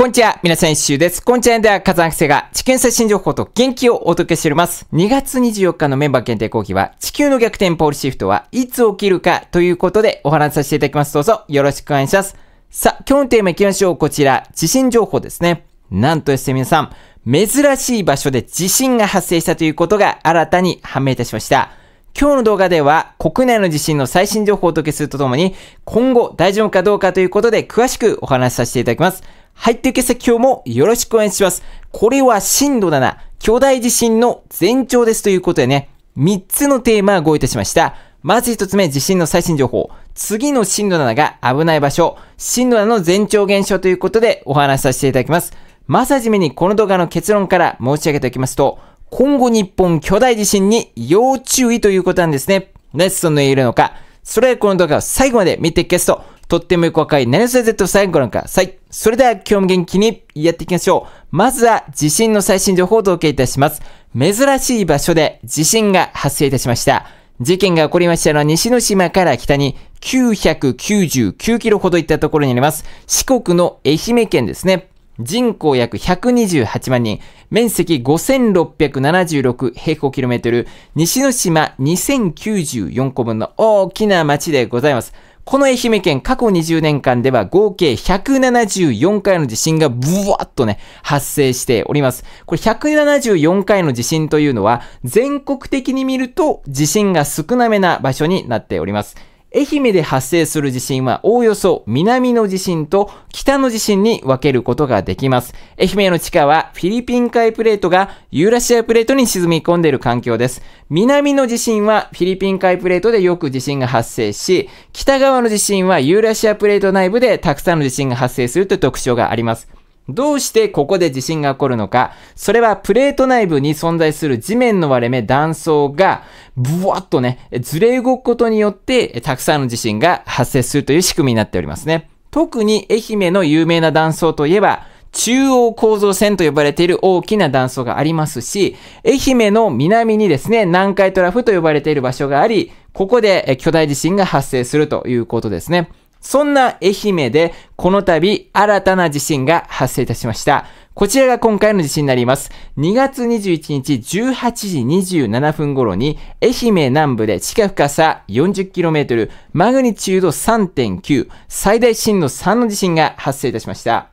こんにちは、皆さん一周です。こんにちはでは、火山学生が地球の最新情報と元気をお届けしております。2月24日のメンバー限定講義は、地球の逆転ポールシフトはいつ起きるかということでお話しさせていただきます。どうぞよろしくお願いします。さあ、今日のテーマいきましょう。こちら、地震情報ですね。なんとですね、皆さん、珍しい場所で地震が発生したということが新たに判明いたしました。今日の動画では国内の地震の最新情報をお届けするとともに今後大丈夫かどうかということで詳しくお話しさせていただきます。入って受け先表もよろしくお願いします。これは震度7、巨大地震の前兆ですということでね、3つのテーマをご用意いたしました。まず1つ目、地震の最新情報。次の震度7が危ない場所。震度7の前兆現象ということでお話しさせていただきます。まさじめにこの動画の結論から申し上げておきますと、今後日本巨大地震に要注意ということなんですね。何その言えるのか。それではこの動画を最後まで見ていきますと、とってもよくわかい7歳 Z を最後ご覧ください。それでは今日も元気にやっていきましょう。まずは地震の最新情報をお届けいたします。珍しい場所で地震が発生いたしました。事件が起こりましたのは西之島から北に999キロほど行ったところにあります。四国の愛媛県ですね。人口約128万人、面積5676平方キロメートル、西之島2094個分の大きな町でございます。この愛媛県過去20年間では合計174回の地震がブワッとね、発生しております。これ174回の地震というのは全国的に見ると地震が少なめな場所になっております。愛媛で発生する地震はおおよそ南の地震と北の地震に分けることができます。愛媛の地下はフィリピン海プレートがユーラシアプレートに沈み込んでいる環境です。南の地震はフィリピン海プレートでよく地震が発生し、北側の地震はユーラシアプレート内部でたくさんの地震が発生するという特徴があります。どうしてここで地震が起こるのか、それはプレート内部に存在する地面の割れ目断層が、ブワッとね、ずれ動くことによって、たくさんの地震が発生するという仕組みになっておりますね。特に愛媛の有名な断層といえば、中央構造線と呼ばれている大きな断層がありますし、愛媛の南にですね、南海トラフと呼ばれている場所があり、ここで巨大地震が発生するということですね。そんな愛媛で、この度、新たな地震が発生いたしました。こちらが今回の地震になります。2月21日18時27分頃に、愛媛南部で地下深さ 40km、マグニチュード3.9、最大震度3の地震が発生いたしました。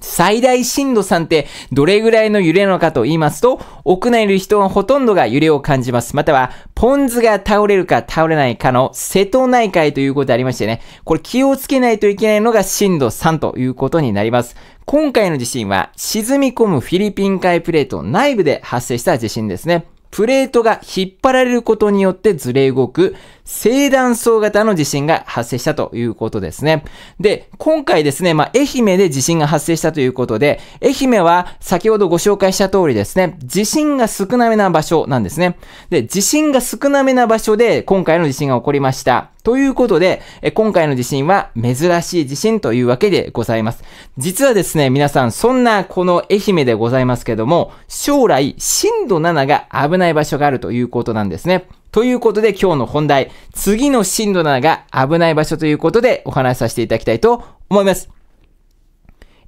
最大震度3ってどれぐらいの揺れなのかと言いますと、屋内にいる人はほとんどが揺れを感じます。または、ポン酢が倒れるか倒れないかの瀬戸内海ということでありましてね、これ気をつけないといけないのが震度3ということになります。今回の地震は沈み込むフィリピン海プレート内部で発生した地震ですね。プレートが引っ張られることによってずれ動く正断層型の地震が発生したということですね。で、今回ですね、まあ、愛媛で地震が発生したということで、愛媛は先ほどご紹介した通りですね、地震が少なめな場所なんですね。で、地震が少なめな場所で今回の地震が起こりました。ということで、え今回の地震は珍しい地震というわけでございます。実はですね、皆さん、そんなこの愛媛でございますけども、将来震度7が危ない場所があるということなんですね。ということで今日の本題、次の震度7が危ない場所ということでお話しさせていただきたいと思います。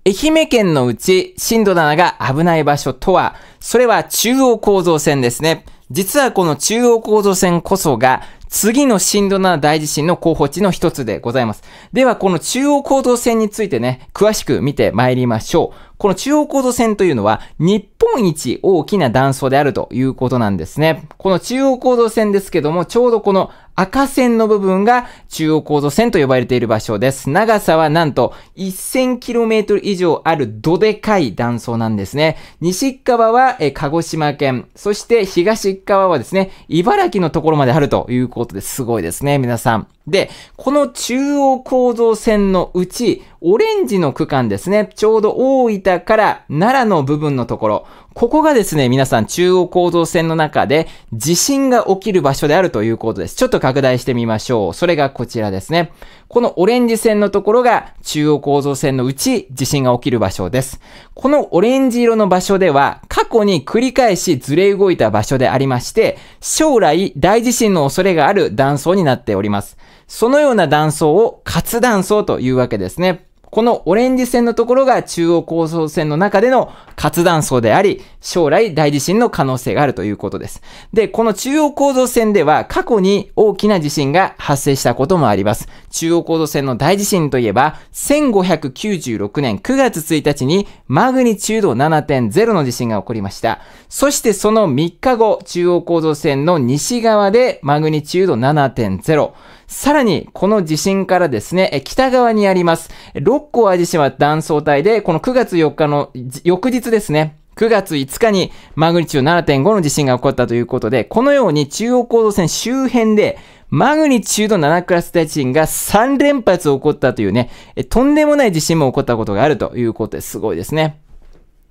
愛媛県のうち震度7が危ない場所とは、それは中央構造線ですね。実はこの中央構造線こそが次の震度7大地震の候補地の一つでございます。では、この中央構造線についてね、詳しく見てまいりましょう。この中央構造線というのは、日本一大きな断層であるということなんですね。この中央構造線ですけども、ちょうどこの赤線の部分が中央構造線と呼ばれている場所です。長さはなんと 1000km 以上あるどでかい断層なんですね。西側は鹿児島県、そして東側はですね、茨城のところまであるということですごいですね、皆さん。で、この中央構造線のうち、オレンジの区間ですね、ちょうど大分から奈良の部分のところ、ここがですね、皆さん中央構造線の中で地震が起きる場所であるということです。ちょっと拡大してみましょう。それがこちらですね。このオレンジ線のところが中央構造線のうち地震が起きる場所です。このオレンジ色の場所では過去に繰り返しずれ動いた場所でありまして、将来大地震の恐れがある断層になっております。そのような断層を活断層というわけですね。このオレンジ線のところが中央構想線の中での活断層であり、将来大地震の可能性があるということです。で、この中央構造線では過去に大きな地震が発生したこともあります。中央構造線の大地震といえば、1596年9月1日にマグニチュード7.0の地震が起こりました。そしてその3日後、中央構造線の西側でマグニチュード7.0。さらに、この地震からですね、北側にあります、六甲淡路島断層帯で、この9月4日の翌日ですね、9月5日にマグニチュード7.5の地震が起こったということで、このように中央高度線周辺で、マグニチュード7クラス大地震が3連発起こったというね、とんでもない地震も起こったことがあるということですごいですね。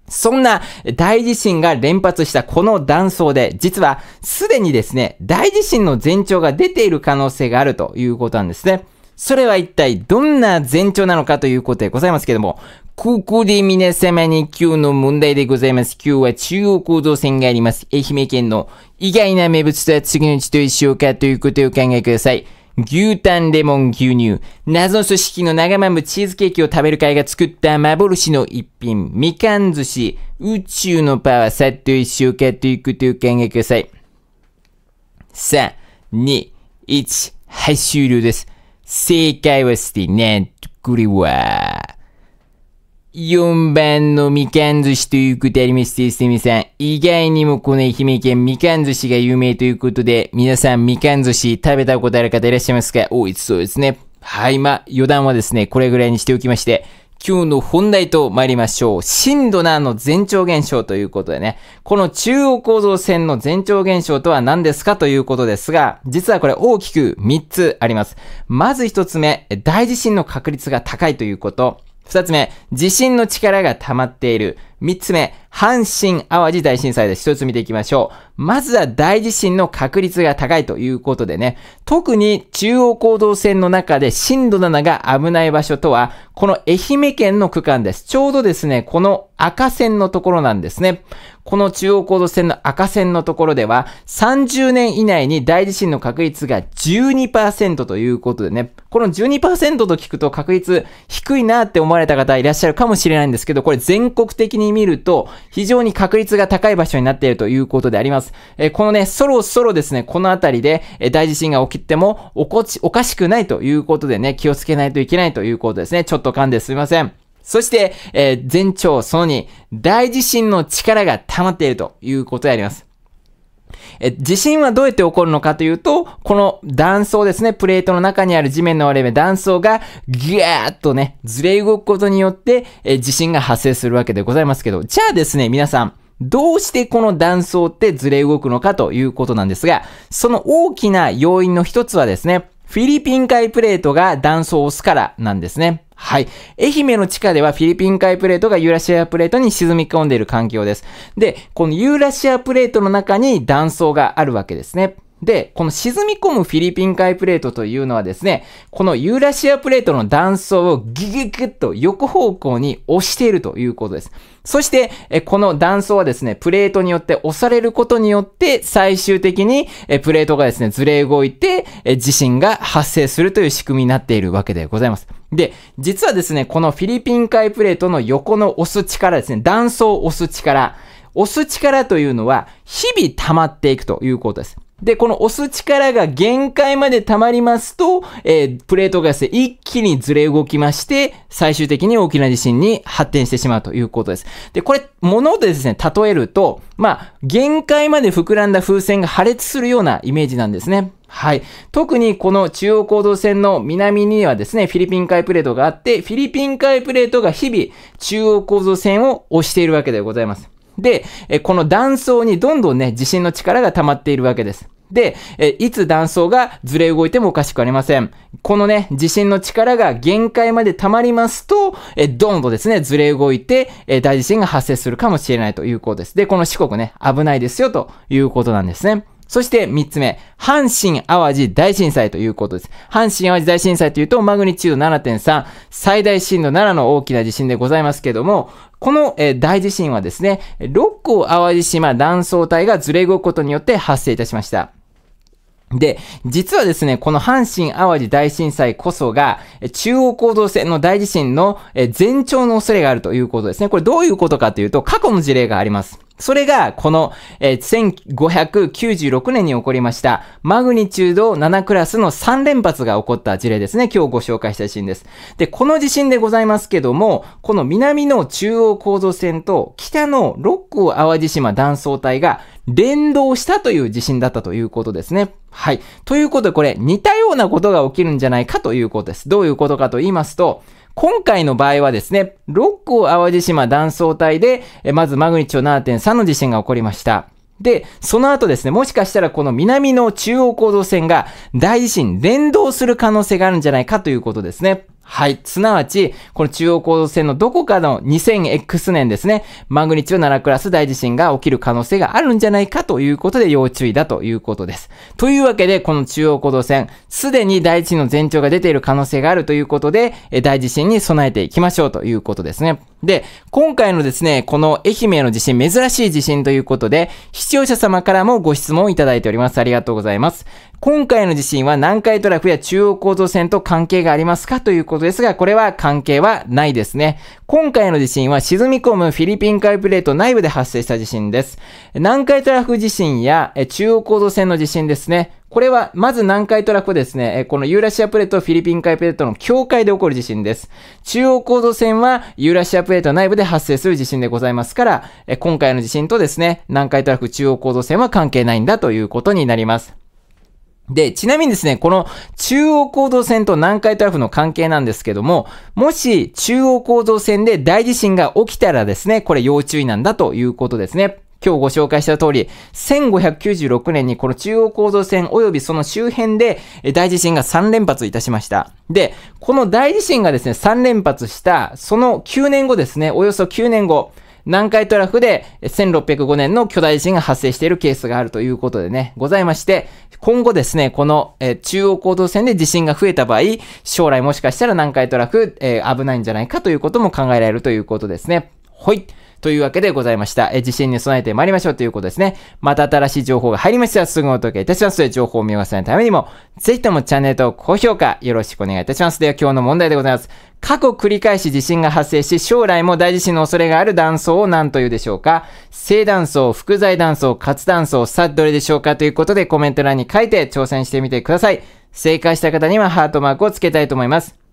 そんな大地震が連発したこの断層で、実はすでにですね、大地震の前兆が出ている可能性があるということなんですね。それは一体どんな前兆なのかということでございますけれども、ここで皆様に今日の問題でございます。今日は中央構造線があります。愛媛県の意外な名物とは次のうちとう緒かということをお考えください。牛タンレモン牛乳、謎の組織の長まむチーズケーキを食べる会が作った幻の一品、みかん寿司、宇宙のパワー、さっと一生買っていくとう考えください。3、2、1、はい、終了です。正解はして、なんとこれは、4番のみかん寿司ということありまして、すみさん。意外にもこの愛媛県みかん寿司が有名ということで、皆さんみかん寿司食べたことある方いらっしゃいますかおい、そうですね。はい、まあ、余談はですね、これぐらいにしておきまして、今日の本題と参りましょう。震度7の前兆現象ということでね、この中央構造線の前兆現象とは何ですかということですが、実はこれ大きく3つあります。まず1つ目、大地震の確率が高いということ。2つ目、自信の力が溜まっている。3つ目、阪神・淡路大震災です。一つ見ていきましょう。まずは大地震の確率が高いということでね、特に中央行動線の中で震度7が危ない場所とは、この愛媛県の区間です。ちょうどですね、この赤線のところなんですね。この中央行動線の赤線のところでは、30年以内に大地震の確率が12%ということでね、この12%と聞くと確率低いなって思われた方いらっしゃるかもしれないんですけど、これ全国的にに見ると、非常に確率が高い場所になっているということであります。えー、このね、そろそろですね、この辺りで、えー、大地震が起きても、おこち、おかしくないということでね、気をつけないといけないということですね。ちょっと噛んですいません。そして、えー、全長その2、大地震の力が溜まっているということであります。え、地震はどうやって起こるのかというと、この断層ですね、プレートの中にある地面の割れ目、断層がギャーっとね、ずれ動くことによって、え、地震が発生するわけでございますけど、じゃあですね、皆さん、どうしてこの断層ってずれ動くのかということなんですが、その大きな要因の一つはですね、フィリピン海プレートが断層を押すからなんですね。はい。愛媛の地下ではフィリピン海プレートがユーラシアプレートに沈み込んでいる環境です。で、このユーラシアプレートの中に断層があるわけですね。で、この沈み込むフィリピン海プレートというのはですね、このユーラシアプレートの断層をギギギッと横方向に押しているということです。そして、えこの断層はですね、プレートによって押されることによって、最終的にえプレートがですね、ずれ動いてえ、地震が発生するという仕組みになっているわけでございます。で、実はですね、このフィリピン海プレートの横の押す力ですね、断層を押す力、押す力というのは日々溜まっていくということです。で、この押す力が限界まで溜まりますと、えー、プレートがですね、一気にずれ動きまして、最終的に大きな地震に発展してしまうということです。で、これ、物でですね、例えると、まあ、限界まで膨らんだ風船が破裂するようなイメージなんですね。はい。特にこの中央行動線の南にはですね、フィリピン海プレートがあって、フィリピン海プレートが日々中央構造線を押しているわけでございます。で、えこの断層にどんどんね、地震の力が溜まっているわけです。で、えいつ断層がずれ動いてもおかしくありません。このね、地震の力が限界まで溜まりますと、えどんどんですね、ずれ動いて、え大地震が発生するかもしれないということです。で、この四国ね、危ないですよということなんですね。そして3つ目、阪神淡路大震災ということです。阪神淡路大震災というと、マグニチュード7.3、最大震度7の大きな地震でございますけども、この、え大地震はですね、6個淡路島断層帯がずれ動くことによって発生いたしました。で、実はですね、この阪神淡路大震災こそが、中央構造線の大地震の前兆の恐れがあるということですね。これどういうことかというと、過去の事例があります。それが、この、えー、1596年に起こりました、マグニチュード7クラスの3連発が起こった事例ですね。今日ご紹介した地震です。で、この地震でございますけども、この南の中央構造線と北の六甲淡路島断層帯が連動したという地震だったということですね。はい。ということで、これ、似たようなことが起きるんじゃないかということです。どういうことかと言いますと、今回の場合はですね、六甲淡路島断層帯で、まずマグニチュード7.3の地震が起こりました。で、その後ですね、もしかしたらこの南の中央構造線が大地震連動する可能性があるんじゃないかということですね。はい。すなわち、この中央構造線のどこかの 2000X 年ですね、マグニチュード7クラス大地震が起きる可能性があるんじゃないかということで要注意だということです。というわけで、この中央構造線、すでに大地震の前兆が出ている可能性があるということで、大地震に備えていきましょうということですね。で、今回のですね、この愛媛の地震、珍しい地震ということで、視聴者様からもご質問いただいております。ありがとうございます。今回の地震は南海トラフや中央構造線と関係がありますかということですが、これは関係はないですね。今回の地震は沈み込むフィリピン海プレート内部で発生した地震です。南海トラフ地震や中央構造線の地震ですね。これは、まず南海トラフですね、このユーラシアプレートとフィリピン海プレートの境界で起こる地震です。中央構造線はユーラシアプレート内部で発生する地震でございますから、今回の地震とですね、南海トラフ中央構造線は関係ないんだということになります。で、ちなみにですね、この中央構造線と南海トラフの関係なんですけども、もし中央構造線で大地震が起きたらですね、これ要注意なんだということですね。今日ご紹介した通り、1596年にこの中央構造線及びその周辺で大地震が3連発いたしました。で、この大地震がですね、3連発した、その9年後ですね、およそ9年後、南海トラフで1605年の巨大地震が発生しているケースがあるということでね、ございまして、今後ですね、この、中央構造線で地震が増えた場合、将来もしかしたら南海トラフ、えー、危ないんじゃないかということも考えられるということですね。ほい。というわけでございました。え地震に備えて参りましょうということですね。また新しい情報が入りましたらすぐお届けいたしますので、情報を見逃さないためにも、ぜひともチャンネル登録、高評価よろしくお願いいたします。では今日の問題でございます。過去繰り返し地震が発生し、将来も大地震の恐れがある断層を何というでしょうか正断層、副材断層、活断層、さあどれでしょうかということでコメント欄に書いて挑戦してみてください。正解した方にはハートマークをつけたいと思います。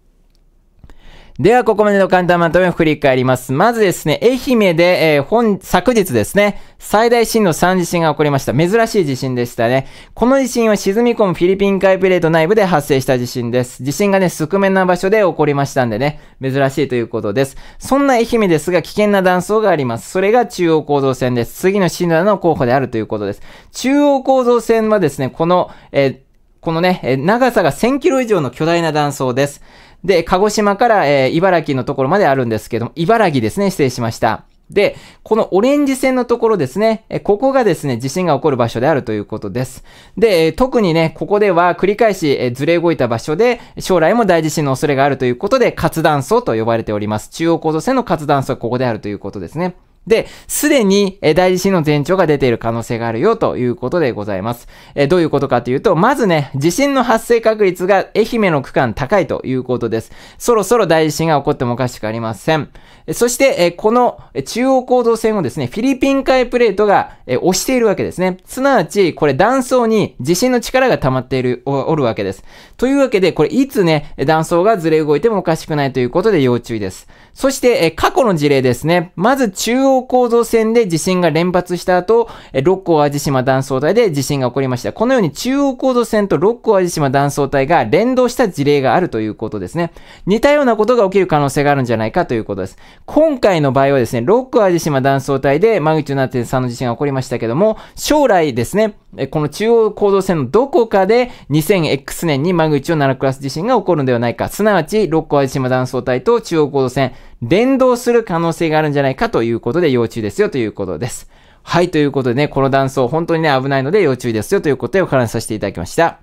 では、ここまでの簡単まとめを振り返ります。まずですね、愛媛で、えー、本、昨日ですね、最大震度3地震が起こりました。珍しい地震でしたね。この地震は沈み込むフィリピン海プレート内部で発生した地震です。地震がね、少面な場所で起こりましたんでね、珍しいということです。そんな愛媛ですが、危険な断層があります。それが中央構造線です。次の震度の候補であるということです。中央構造線はですね、この、えー、このね、長さが1000キロ以上の巨大な断層です。で、鹿児島から、えー、茨城のところまであるんですけども、茨城ですね、指定しました。で、このオレンジ線のところですね、ここがですね、地震が起こる場所であるということです。で、特にね、ここでは繰り返しずれ動いた場所で、将来も大地震の恐れがあるということで、活断層と呼ばれております。中央構造線の活断層はここであるということですね。で、すでに、え大地震の前兆が出ている可能性があるよということでございます。えどういうことかというと、まずね、地震の発生確率が愛媛の区間高いということです。そろそろ大地震が起こってもおかしくありません。そして、えこの中央行動線をですね、フィリピン海プレートが、え押しているわけですね。すなわち、これ断層に地震の力が溜まっている、おるわけです。というわけで、これいつね、断層がずれ動いてもおかしくないということで要注意です。そして、え過去の事例ですね。まず中央層構造線で地震が連発した後、六甲淡路島断層帯で地震が起こりました。このように中央構造線と六甲淡路島断層帯が連動した事例があるということですね。似たようなことが起きる可能性があるんじゃないかということです。今回の場合はですね、六甲淡路島断層帯でマグニチュード7.3の地震が起こりましたけども、将来ですね、この中央構造線のどこかで 2000X 年にマグニチュー7クラス地震が起こるんではないか。すなわち、六甲島断層帯と中央構造線、連動する可能性があるんじゃないかということで要注意ですよということです。はい、ということでね、この断層本当にね、危ないので要注意ですよということでお話しさせていただきました。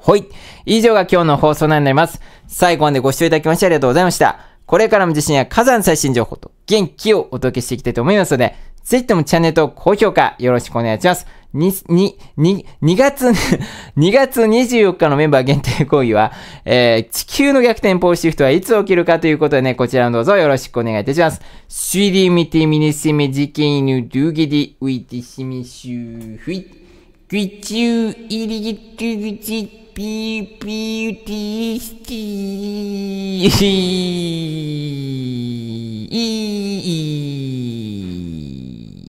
はい。以上が今日の放送になります。最後までご視聴いただきましてありがとうございました。これからも地震や火山最新情報と元気をお届けしていきたいと思いますので、ぜひともチャンネルと高評価よろしくお願いします。に、に、に、2月、2 月24日のメンバー限定講義は、えー、地球の逆転ポーシフトはいつ起きるかということでね、こちらのどうぞよろしくお願いいたします。シュリミティミニシメジケイヌドゥギディウィティシミシュフィグチューイリギトゥグチピーピーティーシティーイーイー